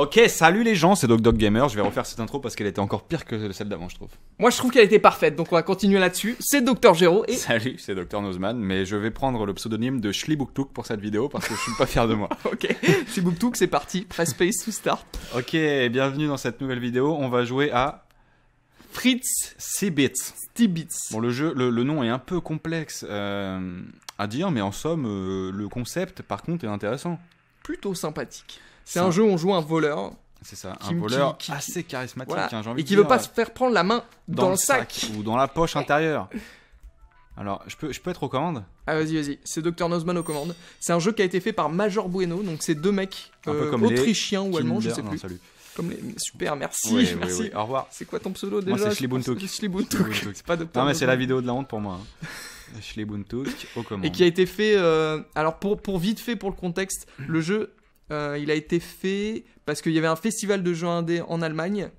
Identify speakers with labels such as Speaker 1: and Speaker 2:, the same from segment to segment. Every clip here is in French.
Speaker 1: Ok, salut les gens, c'est Doc Dog Gamer. Je vais refaire cette intro parce qu'elle était encore pire que celle d'avant, je trouve. Moi, je trouve qu'elle était parfaite, donc on va continuer là-dessus. C'est Docteur Géro et. Salut, c'est Docteur Nozman, mais je vais prendre le pseudonyme de Schlibuktuk pour cette vidéo parce que je suis pas fier de moi. ok, Schlibuktuk, c'est parti. Press space to start. Ok, bienvenue dans cette nouvelle vidéo. On va jouer à Fritz Sibitz. Tibits. Bon, le jeu, le, nom est un peu complexe euh, à dire, mais en somme, euh, le concept, par contre, est intéressant plutôt
Speaker 2: sympathique. C'est un jeu où on joue un voleur.
Speaker 1: C'est ça, un voleur
Speaker 2: assez charismatique. Hein, et qui veut pas se faire prendre la main dans, le sac.
Speaker 1: Ou dans la poche intérieure. Alors, je peux, je peux
Speaker 2: être aux commandes Ah, vas-y, vas-y. C'est Dr. Nosman aux commandes. C'est un jeu qui a été fait par Major Bueno. Donc, c'est deux mecs
Speaker 1: euh, autrichiens ou allemands, je sais plus.
Speaker 2: Comme les... Super, merci. Au revoir. C'est quoi ton pseudo déjà Moi, c'est Schlibuntuk. C'est pas Non, mais c'est la vidéo
Speaker 1: de la honte pour moi. Hein. Et qui a
Speaker 2: été fait. Euh, alors, pour, pour vite fait, pour le contexte, le jeu, euh, il a été fait parce qu'il y avait un festival de jeux indés en Allemagne.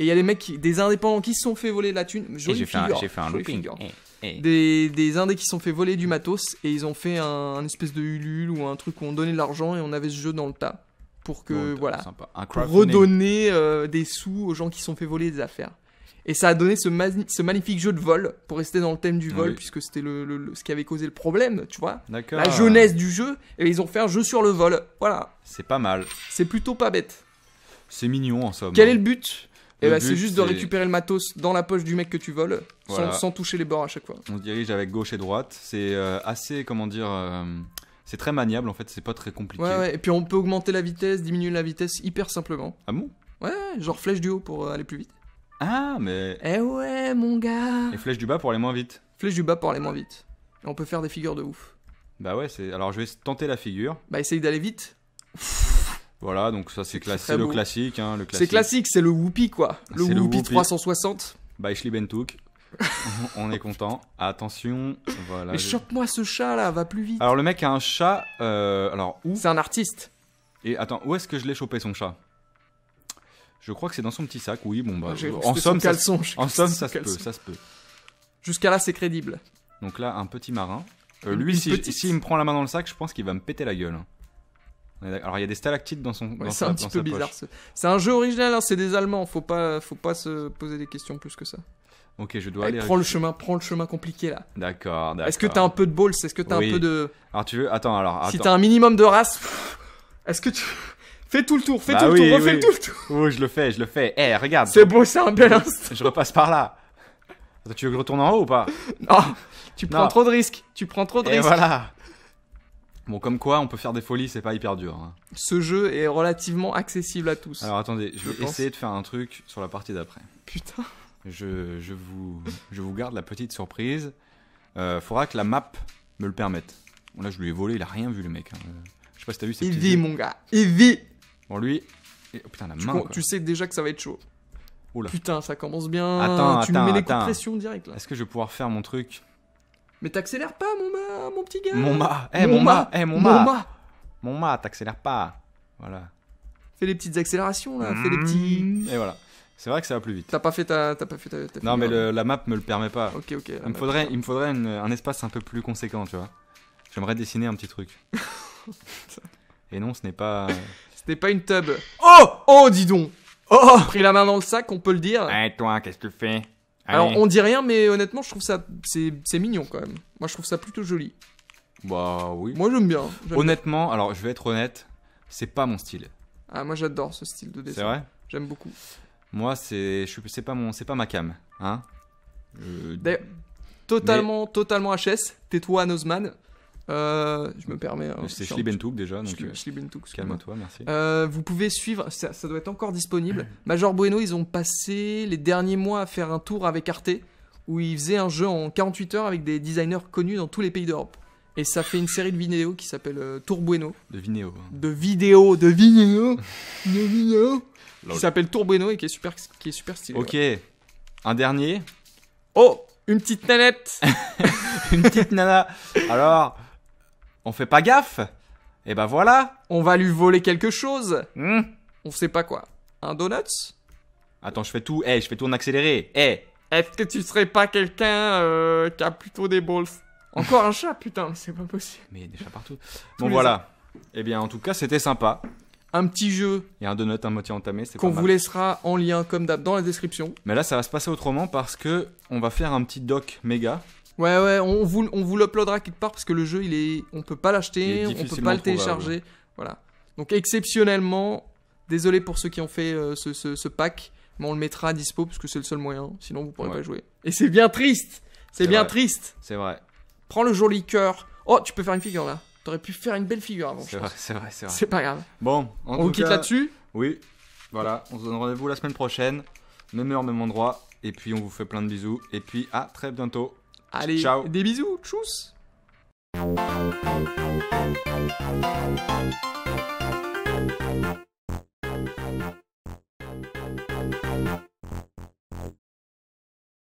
Speaker 2: Et il y a des mecs, des indépendants qui se sont fait voler de la thune. J'ai fait, un, looping. Eh, eh. Des, des indés qui se sont fait voler du matos et ils ont fait un, espèce de Ulule ou un truc où on donnait de l'argent et on avait ce jeu dans le tas pour que voilà redonner euh, des sous aux gens qui se sont fait voler des affaires. Et ça a donné ce, ce, magnifique jeu de vol, pour rester dans le thème du vol, puisque c'était le, ce qui avait causé le problème, tu vois. La jeunesse du
Speaker 1: jeu, et ils ont fait un jeu sur le vol. Voilà. C'est pas mal. C'est plutôt pas bête. C'est mignon en somme. Quel est le but eh ben, c'est juste de récupérer
Speaker 2: le matos dans la poche du mec que tu voles, sans, toucher les bords à chaque fois.
Speaker 1: On se dirige avec gauche et droite. C'est euh, assez, comment dire, euh, c'est très maniable en fait. C'est pas très compliqué. Ouais,
Speaker 2: ouais. Et puis on peut augmenter la vitesse, diminuer la vitesse hyper simplement. Ah bon Ouais, genre flèche du haut pour euh, aller plus vite. Ah, mais. Eh ouais, mon gars
Speaker 1: Et flèche du bas pour aller moins vite. Flèche du bas pour aller moins vite.
Speaker 2: on peut faire des figures de ouf.
Speaker 1: Bah ouais, c'est. Alors je vais tenter la figure. Bah essaye d'aller vite. Voilà, donc ça c'est le classique, hein, classique. C'est classique,
Speaker 2: c'est le Whoopi quoi. Ah, le Whoopi,
Speaker 1: 360. Bah, Shli Bentouk. on est content. Attention, voilà. Mais
Speaker 2: chope-moi ce chat là, va plus vite.
Speaker 1: Alors le mec a un chat, euh, alors où C'est un artiste. Et attends, où est-ce que je l'ai chopé son chat je crois que c'est dans son petit sac, oui. Bon, bah, en somme, ça, en ça se peut, Jusqu'à là, c'est crédible. Donc là, un petit marin. Euh, lui, s'il si, me prend la main dans le sac, je pense qu'il va me péter la gueule. Alors il y a des stalactites dans son. Ouais, c'est un petit peu bizarre.
Speaker 2: C'est un jeu original, hein, c'est des Allemands. Faut pas, faut pas se poser des questions plus que ça.
Speaker 1: Ok, je dois aller. Prends le
Speaker 2: chemin, prends le chemin compliqué là.
Speaker 1: D'accord, d'accord. Est-ce que t'as un
Speaker 2: peu de balls Est-ce que t'as as un peu de.
Speaker 1: Alors tu veux, attends alors. Attends. Si t'as un
Speaker 2: minimum de race, est-ce que tu. Fais tout le tour, fais bah tout le tour, refais tout
Speaker 1: le tour. Oui, je le fais, je le fais. Eh, regarde. C'est beau, c'est un bel instant. Je repasse par là. tu veux que je retourne en haut ou pas Non, tu prends trop de risques.
Speaker 2: Tu prends trop de risques. voilà.
Speaker 1: Bon, comme quoi, on peut faire des folies, c'est pas hyper dur. Hein. Ce
Speaker 2: jeu est relativement accessible à tous. Alors attendez, je, vais essayer de
Speaker 1: faire un truc sur la partie d'après. Putain. Je, je, vous, je vous garde la petite surprise. Euh, faudra que la map me le permette. Bon, là, je lui ai volé, il a rien vu, le mec. Hein. Je sais pas si t'as vu. Il vit, mon gars. Il vit. Bon, lui. Et... Oh putain, la tu Tu sais déjà que ça va être chaud. Putain, ça
Speaker 2: commence bien. Attends, tu me mets les coups de direct là. Est-ce
Speaker 1: que je vais pouvoir faire mon truc
Speaker 2: Mais t'accélères pas, mon ma, mon petit gars. Mon ma, eh, mon, ma, eh, mon ma.
Speaker 1: Mon ma, t'accélères pas. Voilà. Fais les petites accélérations là, fais les hmm. petits. Et voilà. C'est vrai que ça va plus vite. T'as pas
Speaker 2: fait ta, t'as pas fait ta, Non, mais la
Speaker 1: map me le permet pas. Ok, ok. Il me faudrait, il me faudrait un espace un peu plus conséquent, tu vois. J'aimerais dessiner un petit truc. Et non, ce n'est pas.
Speaker 2: C'était pas une tub. Oh Oh, dis donc Oh Pris la main dans le sac, on peut le dire. Eh,
Speaker 1: toi, qu'est-ce que tu fais Alors, on dit
Speaker 2: rien, mais honnêtement, je trouve ça. C'est mignon quand même. Moi, je trouve ça
Speaker 1: plutôt joli. Bah oui. Moi, j'aime bien. Honnêtement, alors, je vais être honnête, c'est pas mon style.
Speaker 2: Ah, moi, j'adore ce style de dessin. C'est vrai J'aime beaucoup.
Speaker 1: Moi, c'est pas, mon... pas ma cam. Hein euh, totalement,
Speaker 2: totalement HS. Tais-toi, Nosman. Euh, je me permets. Hein, c'est
Speaker 1: déjà. Euh, calme-toi, merci.
Speaker 2: Euh, vous pouvez suivre, ça, doit être encore disponible. Major Bueno, ils ont passé les derniers mois à faire un tour avec Arte où ils faisaient un jeu en 48 heures avec des designers connus dans tous les pays d'Europe. Et ça fait une série de vidéos qui s'appelle euh, Tour Bueno. Hein. De vidéos. De vidéos, de vidéos, de vidéos. Qui
Speaker 1: s'appelle Tour Bueno et qui est super, qui est super stylé. Ok. Un dernier. Oh, une petite nanette. une petite nana. Alors on fait pas gaffe. Et eh ben voilà, on va lui voler quelque chose. Hmm on sait pas quoi. Un donuts Attends, je fais tout. Eh, je fais tout en accéléré. Eh. Est-ce que tu serais pas quelqu'un euh, qui a plutôt des balls Encore un chat, putain, c'est pas possible. Mais il y a des chats partout. bon voilà. Eh bien, en tout cas, c'était sympa. Un petit jeu. Il y a un donut, à moitié entamé, c'est Qu'on vous laissera en lien comme d'hab dans la description. Mais là, ça va se passer autrement parce que on va faire un petit doc méga
Speaker 2: Ouais, ouais, on vous, on vous l'uploadera quelque part parce que le jeu, il est, on peut pas l'acheter, on peut pas le télécharger. Voilà. Donc exceptionnellement, désolé pour ceux qui ont fait euh, ce, ce, pack, mais on le mettra à dispo parce que c'est le seul moyen. Sinon, vous pourrez pas jouer. Et c'est bien triste. C'est bien triste. C'est vrai. Prends le joli cœur. Oh, tu peux faire une figure là. tu aurais pu faire une belle figure avant. C'est vrai, c'est vrai, c'est pas grave. Bon, on vous quitte là-dessus.
Speaker 1: Oui. Voilà, on se donne rendez-vous la semaine prochaine, même heure, même endroit. Et puis on vous fait plein de bisous. Et puis à très bientôt. Allez, des bisous, tchuss